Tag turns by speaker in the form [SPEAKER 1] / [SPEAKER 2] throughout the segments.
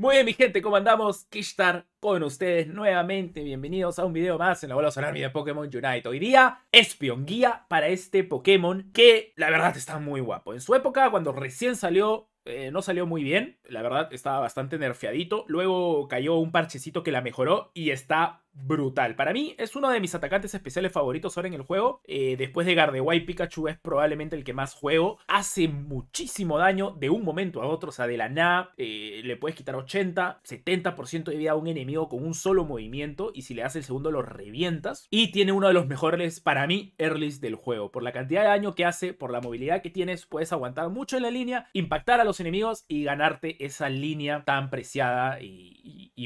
[SPEAKER 1] Muy bien, mi gente, ¿cómo andamos? Kishtar con ustedes nuevamente. Bienvenidos a un video más en la bola sonar de Pokémon Unite. Hoy día, Espion, guía para este Pokémon que la verdad está muy guapo. En su época, cuando recién salió, eh, no salió muy bien. La verdad, estaba bastante nerfeadito. Luego cayó un parchecito que la mejoró y está brutal. Para mí es uno de mis atacantes especiales favoritos ahora en el juego. Eh, después de Gardevoir, Pikachu es probablemente el que más juego. Hace muchísimo daño de un momento a otro. O sea, de la Na, eh, le puedes quitar 80, 70% de vida a un enemigo con un solo movimiento. Y si le das el segundo lo revientas. Y tiene uno de los mejores, para mí, earlys del juego. Por la cantidad de daño que hace, por la movilidad que tienes, puedes aguantar mucho en la línea, impactar a los enemigos y ganarte esa línea tan preciada y,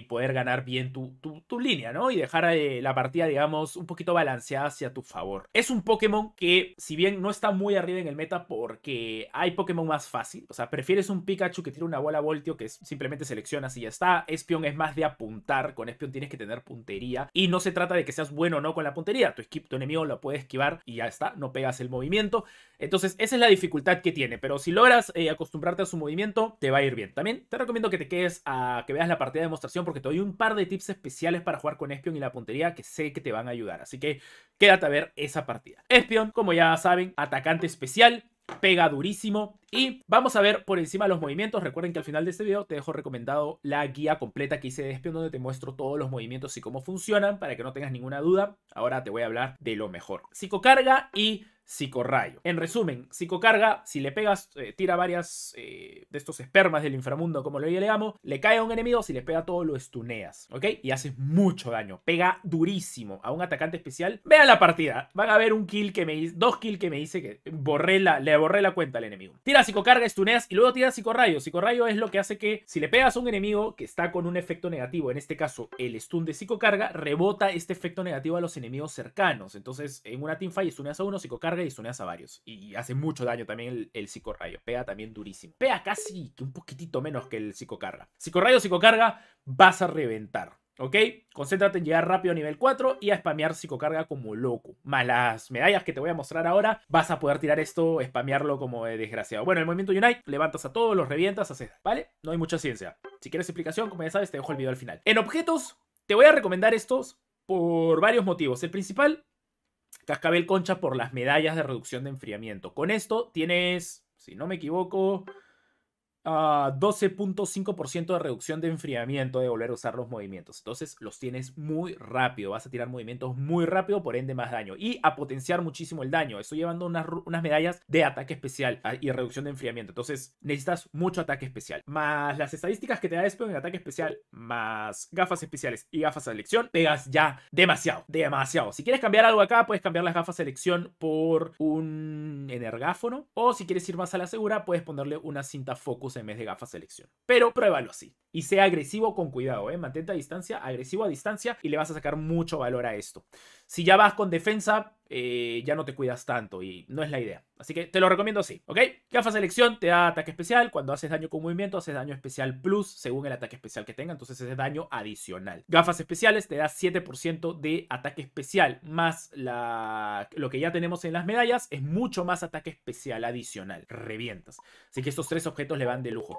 [SPEAKER 1] poder ganar bien tu, línea, ¿no? dejar eh, la partida, digamos, un poquito balanceada hacia tu favor. Es un Pokémon que, si bien no está muy arriba en el meta porque hay Pokémon más fácil, o sea, prefieres un Pikachu que tira una bola voltio que simplemente seleccionas y ya está. Espion es más de apuntar, con Espion tienes que tener puntería y no se trata de que seas bueno o no con la puntería, tu, tu enemigo lo puede esquivar y ya está, no pegas el movimiento. Entonces, esa es la dificultad que tiene, pero si logras eh, acostumbrarte a su movimiento, te va a ir bien. También te recomiendo que te quedes a que veas la partida de demostración porque te doy un par de tips especiales para jugar con Espion y la puntería que sé que te van a ayudar. Así que quédate a ver esa partida. Espion, como ya saben, atacante especial, pega durísimo, y vamos a ver por encima los movimientos. Recuerden que al final de este video te dejo recomendado la guía completa que hice de Espion donde te muestro todos los movimientos y cómo funcionan para que no tengas ninguna duda. Ahora te voy a hablar de lo mejor. Psicocarga y psicorrayo. En resumen, psicocarga, si le pegas, eh, tira varias eh, de estos espermas del inframundo, como lo llamo, le cae a un enemigo, si le pega todo lo estuneas, ¿ok? Y haces mucho daño, pega durísimo a un atacante especial. Vean la partida, van a ver un kill que me dice, dos kills que me dice que borré la, le borré la cuenta al enemigo. Tira Psicocarga, estuneas y luego tiras psicorrayo. Psicorrayo es lo que hace que si le pegas a un enemigo que está con un efecto negativo, en este caso el stun de psicocarga, rebota este efecto negativo a los enemigos cercanos. Entonces en una teamfight estuneas a uno, psicocarga y estuneas a varios. Y hace mucho daño también el, psicorrayo. Pega también durísimo. Pega casi que un poquitito menos que el psicocarga. Psicorrayo, psicocarga, vas a reventar. ¿Ok? Concéntrate en llegar rápido a nivel 4 y a spamear psicocarga como loco. Más las medallas que te voy a mostrar ahora, vas a poder tirar esto, spamearlo como desgraciado. Bueno, el movimiento Unite, levantas a todos, los revientas, haces, ¿vale? No hay mucha ciencia. Si quieres explicación, como ya sabes, te dejo el video al final. En objetos, te voy a recomendar estos por varios motivos. El principal, cascabel concha por las medallas de reducción de enfriamiento. Con esto tienes, si no me equivoco, 12.5% ah, de reducción de enfriamiento de volver a usar los movimientos. Entonces los tienes muy rápido. Vas a tirar movimientos muy rápido, por ende más daño. Y a potenciar muchísimo el daño. Estoy llevando unas, medallas de ataque especial ah, y reducción de enfriamiento. Entonces necesitas mucho ataque especial. Más las estadísticas que te da después en ataque especial, más gafas especiales y gafas de elección, pegas ya demasiado, demasiado. Si quieres cambiar algo acá, puedes cambiar las gafas de elección por un energáfono. O si quieres ir más a la segura, puedes ponerle una cinta focus en vez de gafas selección. Pero pruébalo así. Y sea agresivo con cuidado, ¿eh? mantente a distancia, agresivo a distancia y le vas a sacar mucho valor a esto si ya vas con defensa, eh, ya no te cuidas tanto y no es la idea. Así que te lo recomiendo así, ¿ok? Gafas de elección te da ataque especial. Cuando haces daño con movimiento, haces daño especial plus según el ataque especial que tenga. Entonces es daño adicional. Gafas especiales te da 7% de ataque especial. Más la... lo que ya tenemos en las medallas es mucho más ataque especial adicional. Revientas. Así que estos tres objetos le van de lujo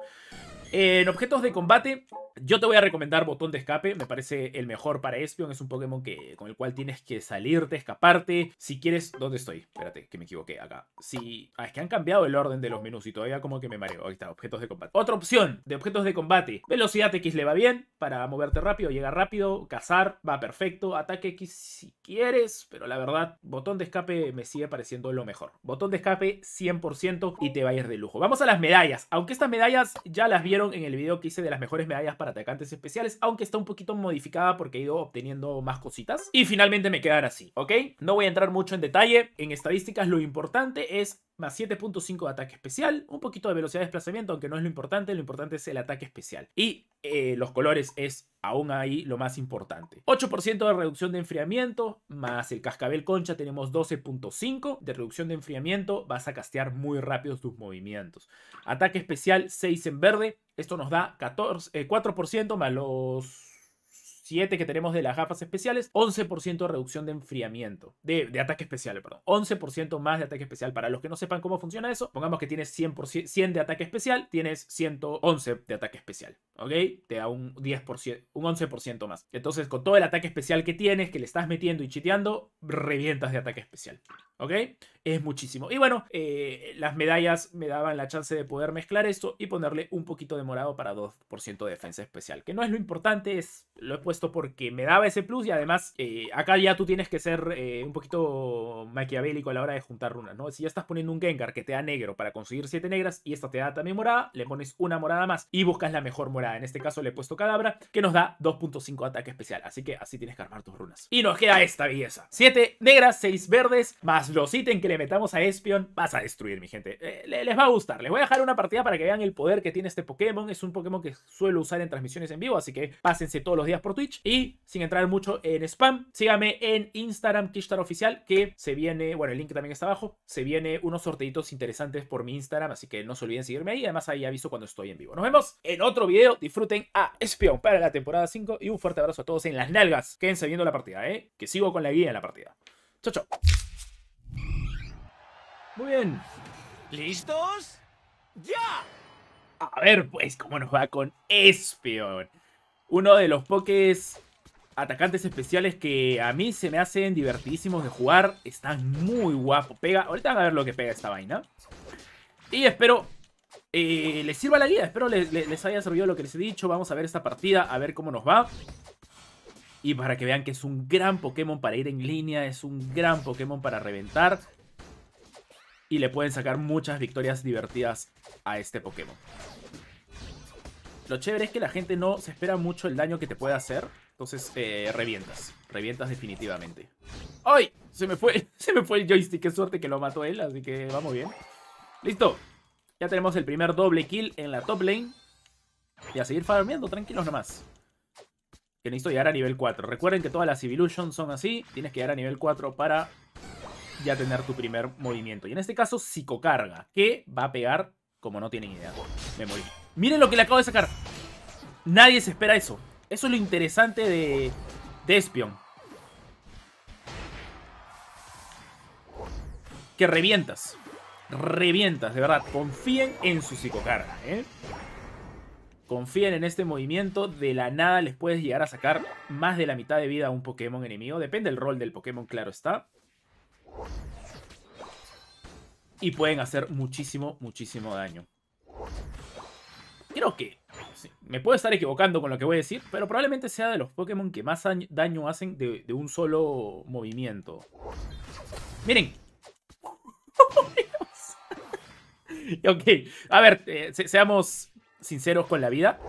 [SPEAKER 1] en objetos de combate, yo te voy a recomendar Botón de Escape, me parece el mejor para Espion, es un Pokémon que, con el cual tienes que salirte, escaparte. Si quieres, ¿dónde estoy? Espérate, que me equivoqué acá. Si, ah, es que han cambiado el orden de los menús y todavía como que me mareo. Ahí está, objetos de combate. Otra opción de objetos de combate, velocidad X le va bien para moverte rápido, llegar rápido, cazar, va perfecto, ataque X si quieres, pero la verdad, Botón de Escape me sigue pareciendo lo mejor. Botón de Escape 100% y te va a ir de lujo. Vamos a las medallas, aunque estas medallas ya las vieron en el video que hice de las mejores medallas para atacantes especiales, aunque está un poquito modificada porque he ido obteniendo más cositas. Y finalmente me quedan así, ¿ok? No voy a entrar mucho en detalle. En estadísticas lo importante es más 7.5 de ataque especial, un poquito de velocidad de desplazamiento, aunque no es lo importante, lo importante es el ataque especial. Y eh, los colores es aún ahí lo más importante. 8% de reducción de enfriamiento, más el cascabel concha tenemos 12.5 de reducción de enfriamiento, vas a castear muy rápido tus movimientos. Ataque especial 6 en verde, esto nos da 14, 4% eh, más los 7 que tenemos de las gafas especiales, 11% de reducción de enfriamiento, de, ataque especial, perdón, 11% más de ataque especial. Para los que no sepan cómo funciona eso, pongamos que tienes 100, de ataque especial, tienes 111 de ataque especial, ¿ok? Te da un 10%, un 11% más. Entonces, con todo el ataque especial que tienes, que le estás metiendo y chiteando, revientas de ataque especial. ¿Ok? Es muchísimo. Y bueno, eh, las medallas me daban la chance de poder mezclar esto y ponerle un poquito de morado para 2% de defensa especial. Que no es lo importante, es lo he puesto porque me daba ese plus y además eh, acá ya tú tienes que ser eh, un poquito maquiavélico a la hora de juntar runas, ¿no? Si ya estás poniendo un Gengar que te da negro para conseguir 7 negras y esta te da también morada, le pones una morada más y buscas la mejor morada. En este caso le he puesto Cadabra que nos da 2.5 ataque especial, así que así tienes que armar tus runas. Y nos queda esta belleza. 7 negras, 6 verdes, más los ítems que le metamos a Espion, vas a destruir, mi gente. Eh, les va a gustar. Les voy a dejar una partida para que vean el poder que tiene este Pokémon. Es un Pokémon que suelo usar en transmisiones en vivo, así que pásense todos los días por Twitch. Y sin entrar mucho en spam, sígame en Instagram, KishtarOficial Oficial, que se viene, bueno, el link también está abajo, se viene unos sorteitos interesantes por mi Instagram, así que no se olviden seguirme ahí. Además, ahí aviso cuando estoy en vivo. Nos vemos en otro video. Disfruten a Espion para la temporada 5 y un fuerte abrazo a todos en las nalgas. Quédense viendo la partida, ¿eh? Que sigo con la guía en la partida. Chao, chao. Muy bien. ¿Listos? ¡Ya! A ver, pues, cómo nos va con Espion uno de los pokés atacantes especiales que a mí se me hacen divertidísimos de jugar. Están muy guapos. Pega. Ahorita van a ver lo que pega esta vaina. Y espero eh, les sirva la guía. Espero les haya servido lo que les he dicho. Vamos a ver esta partida, a ver cómo nos va. Y para que vean que es un gran Pokémon para ir en línea. Es un gran Pokémon para reventar. Y le pueden sacar muchas victorias divertidas a este Pokémon. Lo chévere es que la gente no se espera mucho el daño que te puede hacer. Entonces, eh, revientas. Revientas definitivamente. ¡Ay! Se me fue, se me fue el joystick. Qué suerte que lo mató él, así que vamos bien. ¡Listo! Ya tenemos el primer doble kill en la top lane. Y a seguir farmeando, tranquilos nomás. Que necesito llegar a nivel 4. Recuerden que todas las Evolutions son así. Tienes que llegar a nivel 4 para ya tener tu primer movimiento. Y en este caso, psicocarga, que va a pegar como no tienen idea. Me morí. Miren lo que le acabo de sacar. Nadie se espera eso. Eso es lo interesante de, de Espion. Que revientas. Revientas, de verdad. Confíen en su psicocarga, ¿eh? Confíen en este movimiento. De la nada les puedes llegar a sacar más de la mitad de vida a un Pokémon enemigo. Depende del rol del Pokémon, claro está. Y pueden hacer muchísimo, muchísimo daño. Creo que... me puedo estar equivocando con lo que voy a decir, pero probablemente sea de los Pokémon que más daño hacen de, un solo movimiento. Miren. ok, a ver, eh, seamos sinceros con la vida.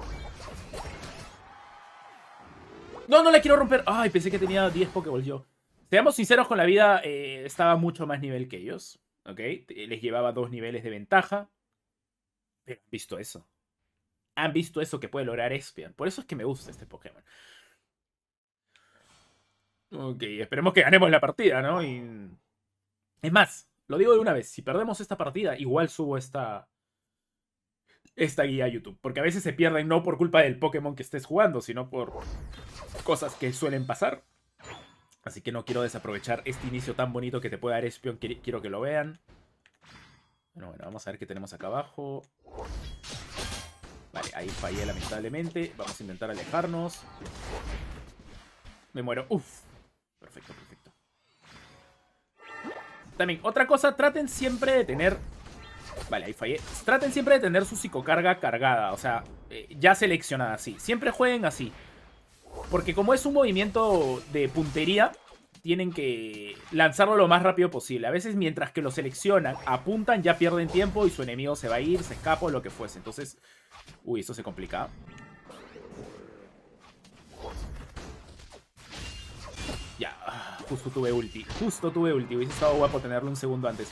[SPEAKER 1] No, no la quiero romper. Ay, pensé que tenía 10 Pokéballs yo. Seamos sinceros con la vida, eh, estaba mucho más nivel que ellos. ¿Ok? Les llevaba dos niveles de ventaja. Pero visto eso han visto eso que puede lograr Espion. Por eso es que me gusta este Pokémon. Ok, esperemos que ganemos la partida, ¿no? Y... Es más, lo digo de una vez, si perdemos esta partida, igual subo esta, esta guía a YouTube. Porque a veces se pierden no por culpa del Pokémon que estés jugando, sino por cosas que suelen pasar. Así que no quiero desaprovechar este inicio tan bonito que te puede dar Espion. Quiero que lo vean. Bueno, bueno, vamos a ver qué tenemos acá abajo. Vale, ahí fallé lamentablemente. Vamos a intentar alejarnos. Me muero. Uf. Perfecto, perfecto. También, otra cosa, traten siempre de tener... Vale, ahí fallé. Traten siempre de tener su psicocarga cargada, o sea, eh, ya seleccionada así. Siempre jueguen así. Porque como es un movimiento de puntería, tienen que lanzarlo lo más rápido posible. A veces mientras que lo seleccionan, apuntan, ya pierden tiempo y su enemigo se va a ir, se escapa o lo que fuese. Entonces, Uy, esto se complica. Ya, justo tuve ulti. Justo tuve ulti. Hubiese estado guapo tenerlo un segundo antes.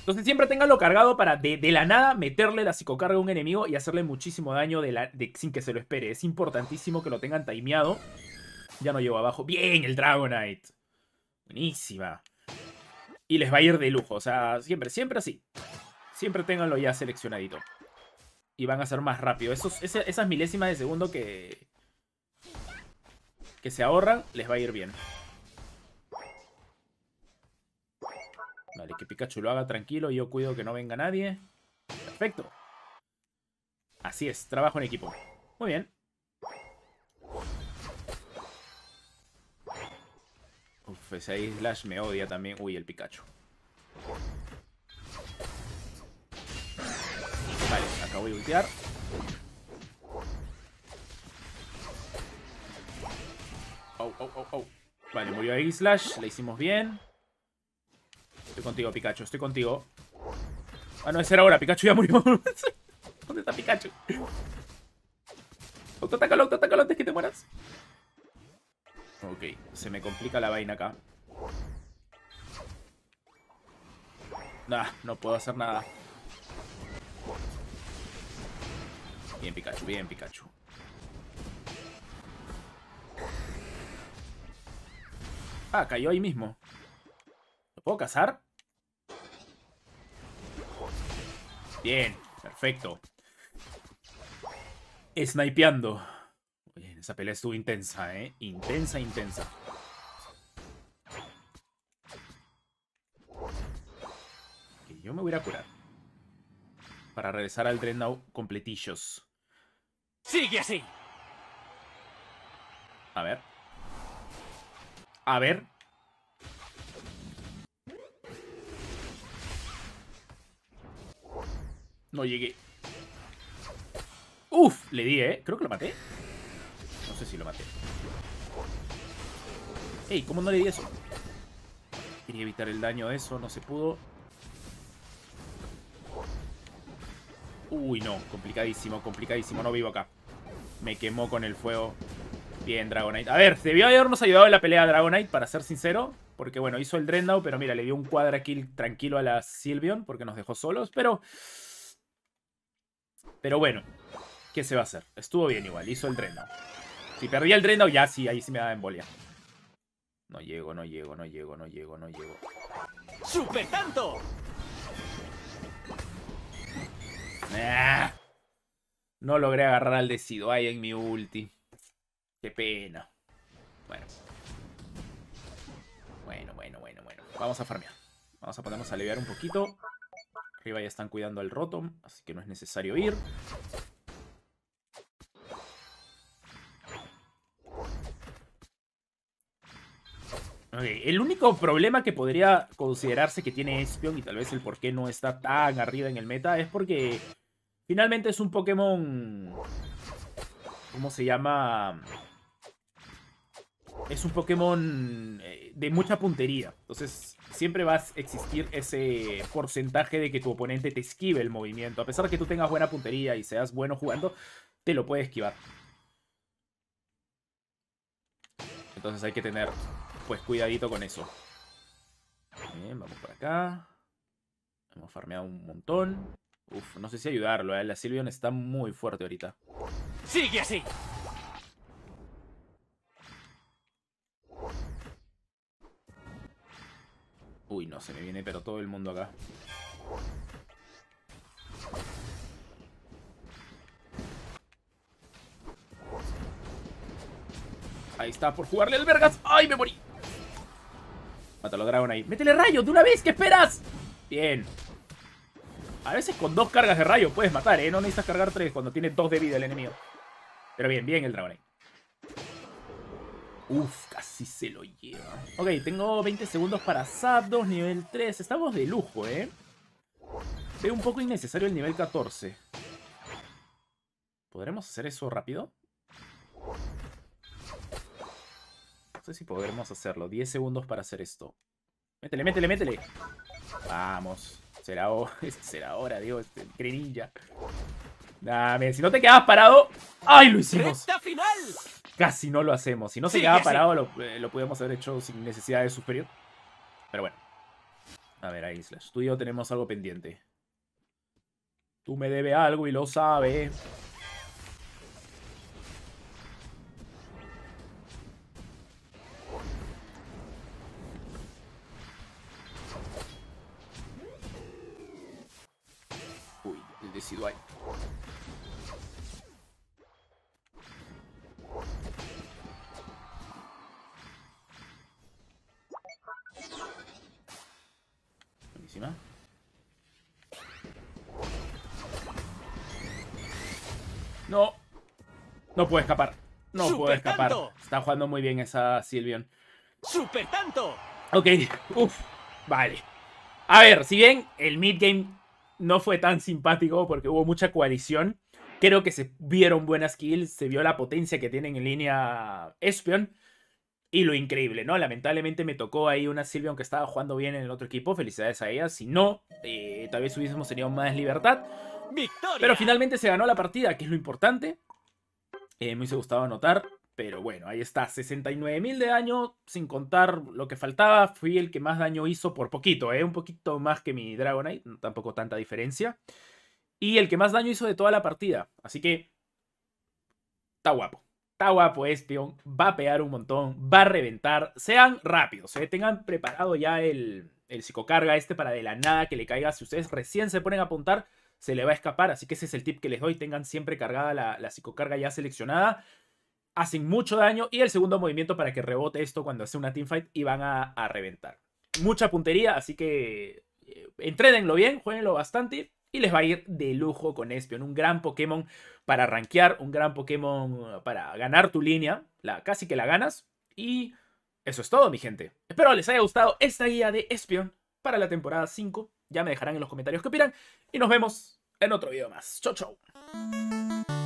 [SPEAKER 1] Entonces siempre tenganlo cargado para de, la nada meterle la psicocarga a un enemigo y hacerle muchísimo daño de la, sin que se lo espere. Es importantísimo que lo tengan timeado. Ya no llevo abajo. ¡Bien! El Dragonite. Buenísima. Y les va a ir de lujo. O sea, siempre, siempre así. Siempre tenganlo ya seleccionadito y van a ser más rápido. Esos, esas milésimas de segundo que, que se ahorran, les va a ir bien. Vale, que Pikachu lo haga tranquilo. Yo cuido que no venga nadie. Perfecto. Así es, trabajo en equipo. Muy bien. Uf, ese slash me odia también. Uy, el Pikachu. voy a ultiar Oh, oh, oh, oh. Vale, murió ahí Slash. Le hicimos bien. Estoy contigo, Pikachu. Estoy contigo. Ah, no, es era ahora. Pikachu ya murió. ¿Dónde está Pikachu? Autoatácalo, autoatácalo antes que te mueras. Ok, se me complica la vaina acá. Nah, no puedo hacer nada. Bien, Pikachu, bien, Pikachu. Ah, cayó ahí mismo. ¿Lo puedo cazar? Bien, perfecto. Snipeando. Oye, esa pelea estuvo intensa, ¿eh? Intensa, intensa. yo me voy a curar. Para regresar al Dreadnought completillos. Sigue así. A ver. A ver. No llegué. Uf, le di, ¿eh? Creo que lo maté. No sé si lo maté. Ey, ¿cómo no le di eso? Quería evitar el daño eso, no se pudo. Uy, no. Complicadísimo, complicadísimo. No vivo acá me quemó con el fuego. Bien, Dragonite. A ver, debió habernos ayudado en la pelea Dragonite, para ser sincero. Porque, bueno, hizo el Drendow, pero mira, le dio un cuadra kill tranquilo a la Silvion porque nos dejó solos. Pero... Pero bueno, ¿qué se va a hacer? Estuvo bien igual, hizo el Drendow. Si perdía el Drendow, ya sí, ahí sí me daba embolia. No llego, no llego, no llego, no llego, no llego. ¡Super tanto! Ah. No logré agarrar al decido ahí en mi ulti. Qué pena. Bueno. Bueno, bueno, bueno, bueno. Vamos a farmear. Vamos a ponernos a aliviar un poquito. Arriba ya están cuidando al Rotom, así que no es necesario ir. El único problema que podría considerarse que tiene Espion y tal vez el por qué no está tan arriba en el meta es porque Finalmente es un Pokémon... ¿Cómo se llama? Es un Pokémon eh, de mucha puntería. Entonces siempre va a existir ese porcentaje de que tu oponente te esquive el movimiento. A pesar de que tú tengas buena puntería y seas bueno jugando, te lo puede esquivar. Entonces hay que tener pues cuidadito con eso. Bien, vamos por acá. Hemos farmeado un montón. Uf, no sé si ayudarlo, ¿eh? La Sylveon está muy fuerte ahorita. ¡Sigue así! Uy, no, se me viene pero todo el mundo acá. Ahí está, por jugarle al vergas. ¡Ay, me morí! Mátalo, Dragon, ahí. ¡Métele rayo! ¡De una vez! ¿Qué esperas? Bien. A veces con dos cargas de rayo puedes matar, ¿eh? No necesitas cargar tres cuando tiene dos de vida el enemigo. Pero bien, bien el dragón dragon. Uf, casi se lo lleva. Ok, tengo 20 segundos para Zapdos, nivel 3. Estamos de lujo, ¿eh? Ve un poco innecesario el nivel 14. ¿Podremos hacer eso rápido? No sé si podremos hacerlo. 10 segundos para hacer esto. Métele, métele, métele. Vamos será, será ahora, digo, este, Dame, si no te quedabas parado. ¡Ay, lo hicimos! final! Casi no lo hacemos. Si no se quedaba parado, lo, eh, pudimos haber hecho sin necesidad de superior. Pero bueno. A ver, ahí, Slash. Tú y yo tenemos algo pendiente. Tú me debes algo y lo sabes. No. No puede escapar. No puede escapar. Está jugando muy bien esa Silvion. ¡Super tanto! Ok. Uf. Vale. A ver, si bien el mid game no fue tan simpático porque hubo mucha coalición. Creo que se vieron buenas kills, se vio la potencia que tienen en línea Espion. Y lo increíble, ¿no? Lamentablemente me tocó ahí una Silvia, aunque estaba jugando bien en el otro equipo. Felicidades a ella. Si no, eh, tal vez hubiésemos tenido más libertad. Pero finalmente se ganó la partida, que es lo importante. Eh, me hubiese gustado anotar. Pero bueno, ahí está, 69.000 de daño, sin contar lo que faltaba. Fui el que más daño hizo por poquito, ¿eh? un poquito más que mi Dragonite, tampoco tanta diferencia. Y el que más daño hizo de toda la partida. Así que está guapo. Está guapo es, Va a pegar un montón, va a reventar. Sean rápidos, ¿eh? tengan preparado ya el, el psicocarga este para de la nada que le caiga. Si ustedes recién se ponen a apuntar, se le va a escapar. Así que ese es el tip que les doy. Tengan siempre cargada la, la psicocarga ya seleccionada hacen mucho daño y el segundo movimiento para que rebote esto cuando hace una teamfight y van a, reventar. Mucha puntería, así que eh, entrenenlo bien, jueguenlo bastante y les va a ir de lujo con Espion. Un gran Pokémon para rankear, un gran Pokémon eh, para ganar tu línea, la, casi que la ganas. Y eso es todo, mi gente. Espero les haya gustado esta guía de Espion para la temporada 5. Ya me dejarán en los comentarios qué opinan y nos vemos en otro video más. Chau, chau.